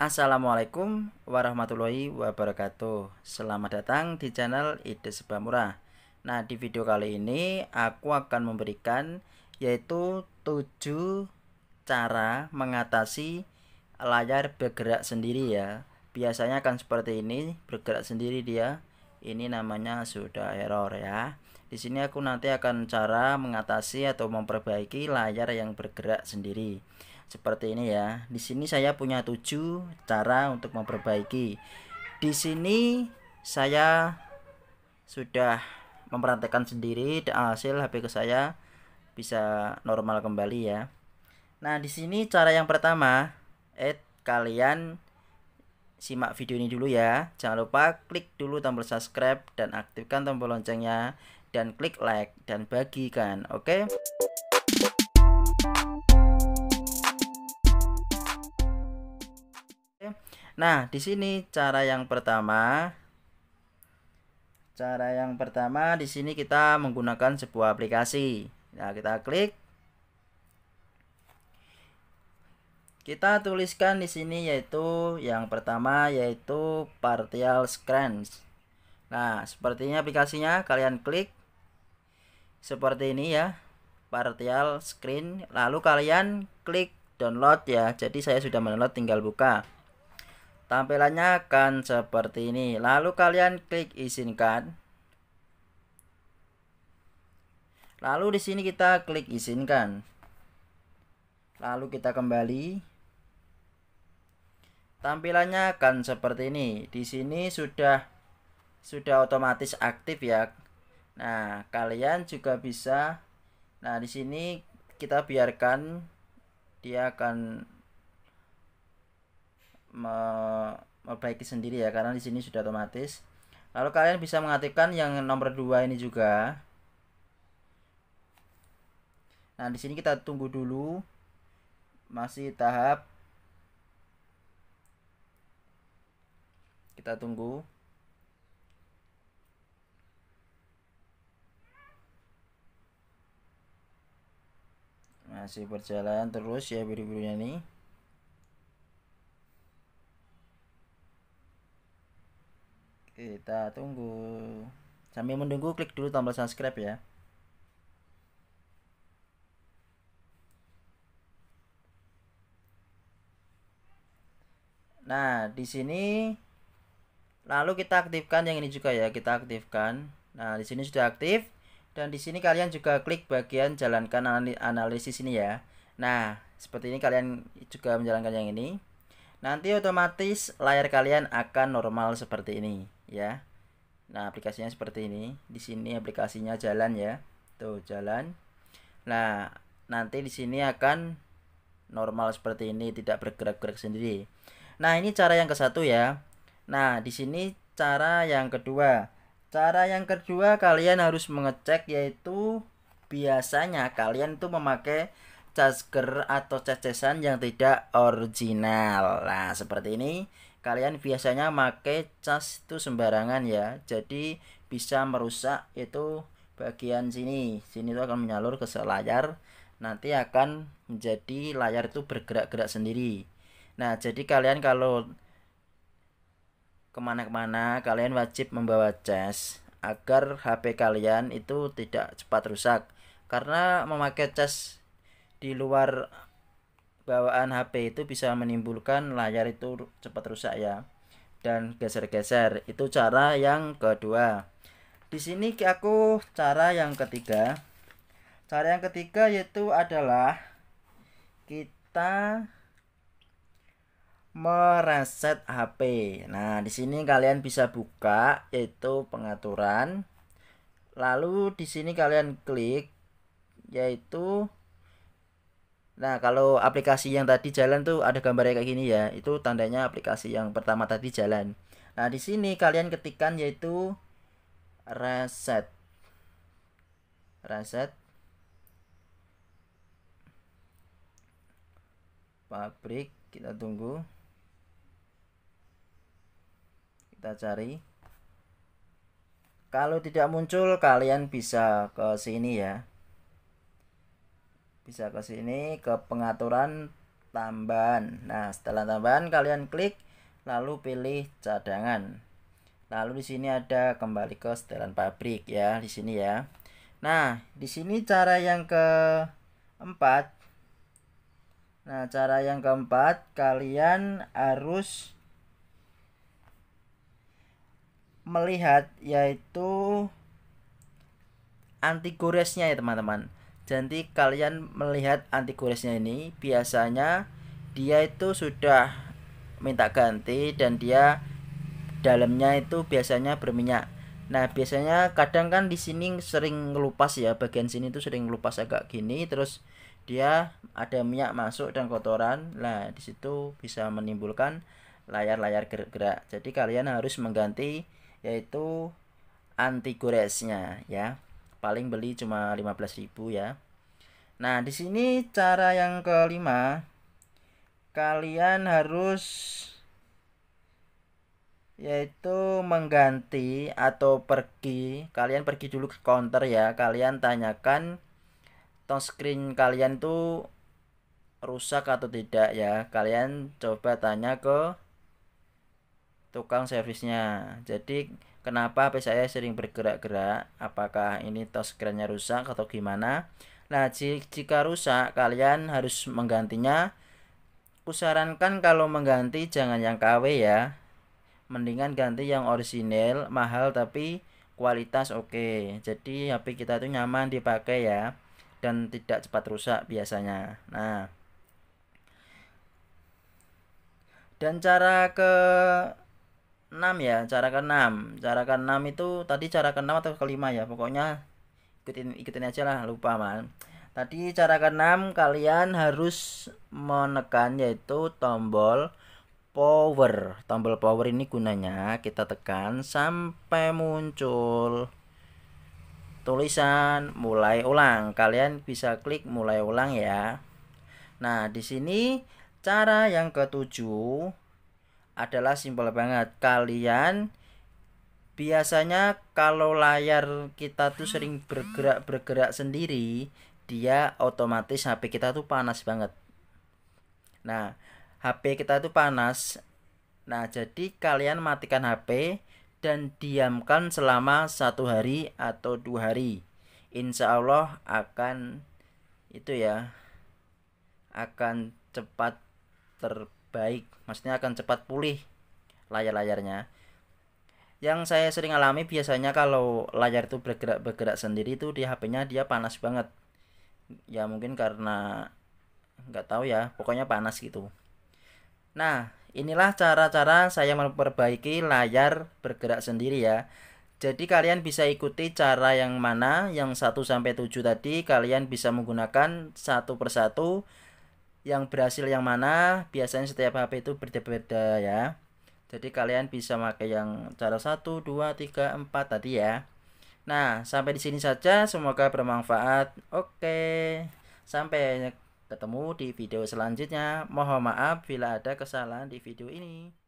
Assalamualaikum warahmatullahi wabarakatuh Selamat datang di channel Ide Sebah Murah Nah di video kali ini aku akan memberikan yaitu 7 cara mengatasi layar bergerak sendiri ya Biasanya akan seperti ini bergerak sendiri dia ini namanya sudah error ya di sini aku nanti akan cara mengatasi atau memperbaiki layar yang bergerak sendiri seperti ini ya di sini saya punya 7 cara untuk memperbaiki di sini saya sudah memperhatikan sendiri dan hasil HP ke saya bisa normal kembali ya nah di sini cara yang pertama add kalian simak video ini dulu ya. Jangan lupa klik dulu tombol subscribe dan aktifkan tombol loncengnya dan klik like dan bagikan, oke? Okay? Nah, di sini cara yang pertama cara yang pertama di sini kita menggunakan sebuah aplikasi. Nah, kita klik Kita tuliskan di sini yaitu yang pertama yaitu partial screens Nah, sepertinya aplikasinya kalian klik seperti ini ya. Partial screen, lalu kalian klik download ya. Jadi saya sudah download tinggal buka. Tampilannya akan seperti ini. Lalu kalian klik izinkan. Lalu di sini kita klik izinkan. Lalu kita kembali tampilannya akan seperti ini di sini sudah sudah otomatis aktif ya nah kalian juga bisa nah di sini kita biarkan dia akan me memperbaiki sendiri ya karena di sini sudah otomatis lalu kalian bisa mengaktifkan yang nomor 2 ini juga nah di sini kita tunggu dulu masih tahap Kita tunggu. Masih berjalan terus ya biru-birunya nih. Kita tunggu. Sambil menunggu klik dulu tombol subscribe ya. Nah, di sini Lalu kita aktifkan yang ini juga ya, kita aktifkan. Nah, di sini sudah aktif dan di sini kalian juga klik bagian jalankan analisis ini ya. Nah, seperti ini kalian juga menjalankan yang ini. Nanti otomatis layar kalian akan normal seperti ini ya. Nah, aplikasinya seperti ini. Di sini aplikasinya jalan ya. Tuh, jalan. Nah, nanti di sini akan normal seperti ini tidak bergerak-gerak sendiri. Nah ini cara yang ke satu ya. Nah, di sini cara yang kedua. Cara yang kedua kalian harus mengecek yaitu biasanya kalian tuh memakai charger atau cecesan yang tidak original. Nah, seperti ini kalian biasanya pakai cas itu sembarangan ya. Jadi bisa merusak itu bagian sini. Sini itu akan menyalur ke layar. Nanti akan menjadi layar itu bergerak-gerak sendiri. Nah, jadi kalian kalau kemana-mana kalian wajib membawa cas agar HP kalian itu tidak cepat rusak karena memakai cas di luar bawaan HP itu bisa menimbulkan layar itu cepat rusak ya dan geser-geser itu cara yang kedua di sini aku cara yang ketiga cara yang ketiga yaitu adalah kita mereset HP. Nah, di sini kalian bisa buka yaitu pengaturan. Lalu di sini kalian klik yaitu Nah, kalau aplikasi yang tadi jalan tuh ada gambarnya kayak gini ya. Itu tandanya aplikasi yang pertama tadi jalan. Nah, di sini kalian ketikkan yaitu reset. Reset pabrik kita tunggu kita cari kalau tidak muncul kalian bisa ke sini ya bisa ke sini ke pengaturan tambahan nah setelah tambahan kalian klik lalu pilih cadangan lalu di sini ada kembali ke setelan pabrik ya di sini ya nah di sini cara yang keempat nah cara yang keempat kalian harus melihat yaitu anti goresnya ya teman-teman jadi kalian melihat anti goresnya ini biasanya dia itu sudah minta ganti dan dia dalamnya itu biasanya berminyak Nah, biasanya kadang kan di sini sering ngelupas ya, bagian sini itu sering ngelupas agak gini terus dia ada minyak masuk dan kotoran. Nah, disitu bisa menimbulkan layar-layar gerak-gerak. Jadi kalian harus mengganti yaitu anti goresnya ya. Paling beli cuma 15.000 ya. Nah, di sini cara yang kelima kalian harus yaitu mengganti atau pergi. Kalian pergi dulu ke counter ya. Kalian tanyakan touchscreen kalian tuh rusak atau tidak ya. Kalian coba tanya ke tukang servisnya jadi kenapa HP saya sering bergerak-gerak apakah ini touchscreennya rusak atau gimana nah jika rusak kalian harus menggantinya kusarankan kalau mengganti jangan yang KW ya mendingan ganti yang orisinil mahal tapi kualitas oke okay. jadi HP kita itu nyaman dipakai ya dan tidak cepat rusak biasanya nah dan cara ke 6 ya cara ke-6 cara ke-6 itu tadi cara ke-6 atau ke-5 ya pokoknya ikutin ikutin aja lah lupa man tadi cara ke-6 kalian harus menekan yaitu tombol power tombol power ini gunanya kita tekan sampai muncul tulisan mulai ulang kalian bisa klik mulai ulang ya nah di sini cara yang ketujuh adalah simpel banget. Kalian biasanya kalau layar kita tuh sering bergerak-bergerak sendiri, dia otomatis HP kita tuh panas banget. Nah, HP kita tuh panas. Nah, jadi kalian matikan HP dan diamkan selama satu hari atau dua hari. Insya Allah akan itu ya akan cepat ter baik, maksudnya akan cepat pulih layar-layarnya. Yang saya sering alami biasanya kalau layar itu bergerak-bergerak sendiri itu di HP-nya dia panas banget. Ya mungkin karena nggak tahu ya, pokoknya panas gitu. Nah, inilah cara-cara saya memperbaiki layar bergerak sendiri ya. Jadi kalian bisa ikuti cara yang mana yang 1 sampai 7 tadi kalian bisa menggunakan satu persatu yang berhasil yang mana biasanya setiap HP itu berbeda-beda ya jadi kalian bisa pakai yang cara 1 2 3 4 tadi ya nah sampai di sini saja semoga bermanfaat oke sampai ketemu di video selanjutnya mohon maaf bila ada kesalahan di video ini